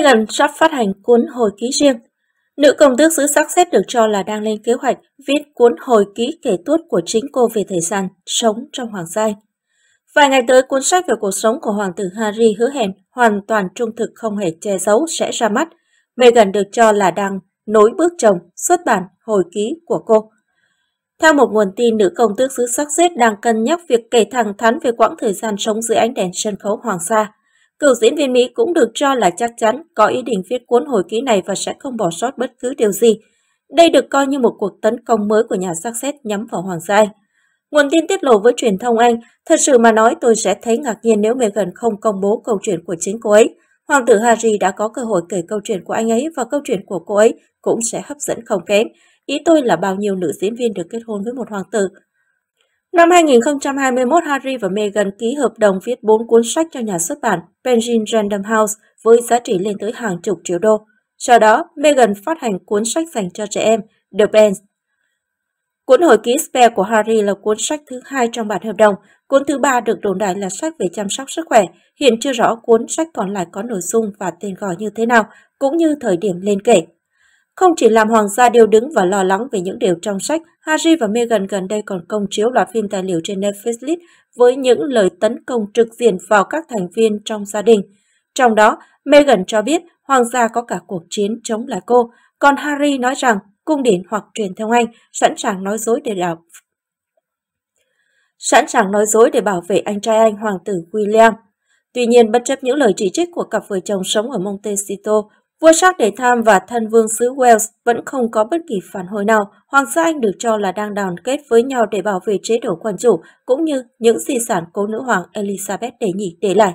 Meghan sắp phát hành cuốn hồi ký riêng. Nữ công tước xứ sắc xét được cho là đang lên kế hoạch viết cuốn hồi ký kể tuốt của chính cô về thời gian sống trong hoàng gia. Vài ngày tới, cuốn sách về cuộc sống của Hoàng tử Harry hứa hẹn hoàn toàn trung thực không hề che giấu sẽ ra mắt. Meghan được cho là đang nối bước chồng xuất bản hồi ký của cô. Theo một nguồn tin, nữ công tước xứ Sussex đang cân nhắc việc kể thẳng thắn về quãng thời gian sống dưới ánh đèn sân khấu hoàng gia. Cựu diễn viên Mỹ cũng được cho là chắc chắn có ý định viết cuốn hồi ký này và sẽ không bỏ sót bất cứ điều gì. Đây được coi như một cuộc tấn công mới của nhà xác xét nhắm vào Hoàng gia. Nguồn tin tiết lộ với truyền thông Anh, thật sự mà nói tôi sẽ thấy ngạc nhiên nếu Meghan không công bố câu chuyện của chính cô ấy. Hoàng tử Harry đã có cơ hội kể câu chuyện của anh ấy và câu chuyện của cô ấy cũng sẽ hấp dẫn không kém. Ý tôi là bao nhiêu nữ diễn viên được kết hôn với một hoàng tử Năm 2021, Harry và Meghan ký hợp đồng viết 4 cuốn sách cho nhà xuất bản Penguin Random House với giá trị lên tới hàng chục triệu đô. Sau đó, Meghan phát hành cuốn sách dành cho trẻ em The Benz. Cuốn hồi ký Spare của Harry là cuốn sách thứ hai trong bản hợp đồng. Cuốn thứ ba được đồn đại là sách về chăm sóc sức khỏe. Hiện chưa rõ cuốn sách còn lại có nội dung và tên gọi như thế nào, cũng như thời điểm lên kể. Không chỉ làm hoàng gia đều đứng và lo lắng về những điều trong sách, Harry và Meghan gần đây còn công chiếu loạt phim tài liệu trên Netflix với những lời tấn công trực diện vào các thành viên trong gia đình. Trong đó, Meghan cho biết hoàng gia có cả cuộc chiến chống lại cô, còn Harry nói rằng cung điện hoặc truyền thông Anh sẵn sàng nói dối để đảo sẵn sàng nói dối để bảo vệ anh trai anh hoàng tử William. Tuy nhiên, bất chấp những lời chỉ trích của cặp vợ chồng sống ở Montecito, Vua Charles để tham và thân vương xứ Wales vẫn không có bất kỳ phản hồi nào. Hoàng gia Anh được cho là đang đoàn kết với nhau để bảo vệ chế độ quân chủ cũng như những di sản cố nữ hoàng Elizabeth đệ nhị để lại.